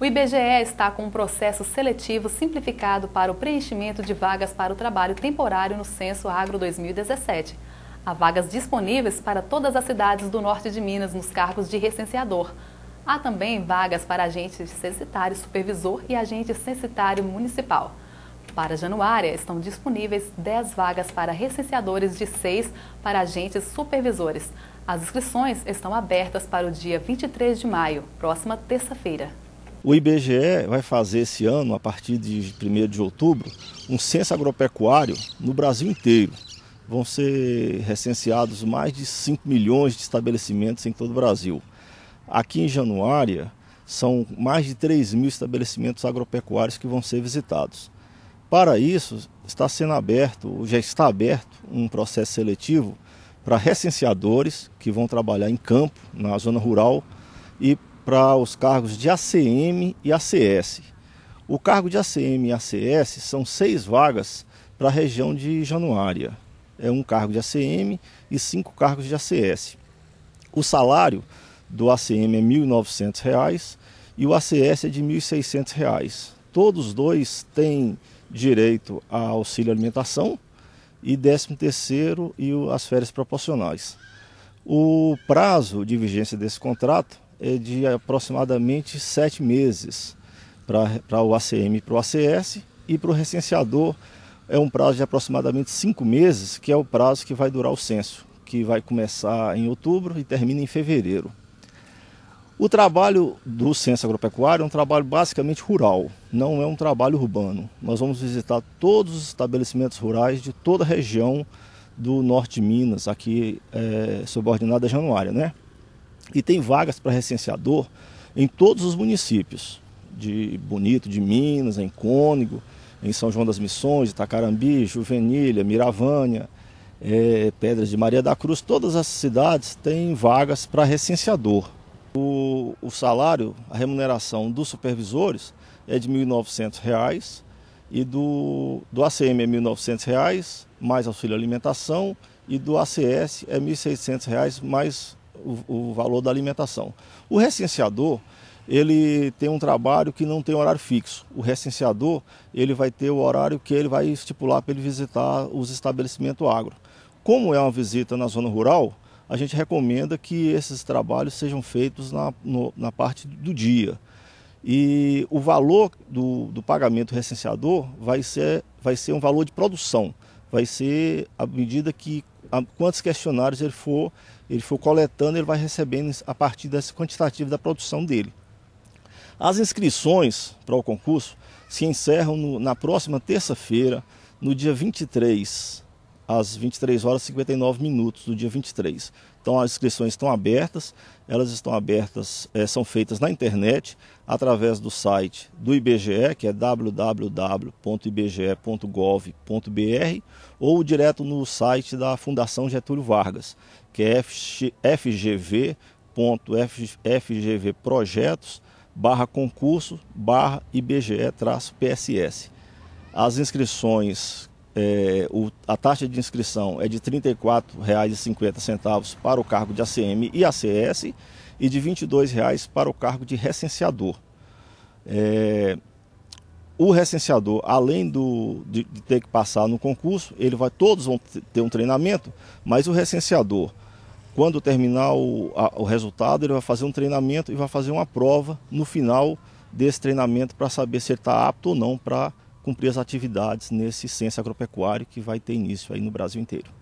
O IBGE está com um processo seletivo simplificado para o preenchimento de vagas para o trabalho temporário no Censo Agro 2017. Há vagas disponíveis para todas as cidades do norte de Minas nos cargos de recenseador. Há também vagas para agente censitário supervisor e agente censitário municipal. Para Januária, estão disponíveis 10 vagas para recenseadores de 6 para agentes supervisores. As inscrições estão abertas para o dia 23 de maio, próxima terça-feira. O IBGE vai fazer esse ano, a partir de 1 de outubro, um censo agropecuário no Brasil inteiro. Vão ser recenseados mais de 5 milhões de estabelecimentos em todo o Brasil. Aqui em Januária, são mais de 3 mil estabelecimentos agropecuários que vão ser visitados. Para isso, está sendo aberto, já está aberto, um processo seletivo para recenseadores que vão trabalhar em campo, na zona rural, e para os cargos de ACM e ACS. O cargo de ACM e ACS são seis vagas para a região de Januária. É um cargo de ACM e cinco cargos de ACS. O salário do ACM é R$ 1.900 e o ACS é de R$ 1.600. Todos dois têm direito a auxílio alimentação e 13 terceiro e as férias proporcionais. O prazo de vigência desse contrato é de aproximadamente sete meses para o ACM e para o ACS e para o recenseador é um prazo de aproximadamente cinco meses, que é o prazo que vai durar o censo, que vai começar em outubro e termina em fevereiro. O trabalho do censo agropecuário é um trabalho basicamente rural, não é um trabalho urbano. Nós vamos visitar todos os estabelecimentos rurais de toda a região do norte de Minas, aqui é, subordinada a Januária, né? E tem vagas para recenseador em todos os municípios, de Bonito, de Minas, em Cônigo, em São João das Missões, Itacarambi, Juvenilha, Miravânia, é, Pedras de Maria da Cruz, todas as cidades têm vagas para recenseador. O, o, salário, a remuneração dos supervisores é de R$ 1.900 e do, do ACM é R$ 1.900, mais auxílio alimentação, e do ACS é R$ 1.600, mais o, o valor da alimentação. O recenseador, ele tem um trabalho que não tem horário fixo. O recenseador, ele vai ter o horário que ele vai estipular para ele visitar os estabelecimentos agro. Como é uma visita na zona rural, a gente recomenda que esses trabalhos sejam feitos na, no, na parte do dia. E o valor do, do pagamento recenseador vai ser, vai ser um valor de produção, vai ser à medida que quantos questionários ele for, ele for coletando, ele vai recebendo a partir desse quantitativo da produção dele. As inscrições para o concurso se encerram no, na próxima terça-feira, no dia 23 às 23 horas e 59 minutos do dia 23. Então as inscrições estão abertas, elas estão abertas, é, são feitas na internet através do site do IBGE, que é www.ibge.gov.br, ou direto no site da Fundação Getúlio Vargas, que é fgv.fgvprojetos barra concurso barra IBGE PSS. As inscrições é, o, a taxa de inscrição é de R$ 34,50 para o cargo de ACM e ACS e de R$ 22,00 para o cargo de recenseador. É, o recenseador, além do, de, de, ter que passar no concurso, ele vai, todos vão ter um treinamento, mas o recenseador, quando terminar o, a, o resultado, ele vai fazer um treinamento e vai fazer uma prova no final desse treinamento para saber se ele está apto ou não para cumprir as atividades nesse censo agropecuário que vai ter início aí no Brasil inteiro.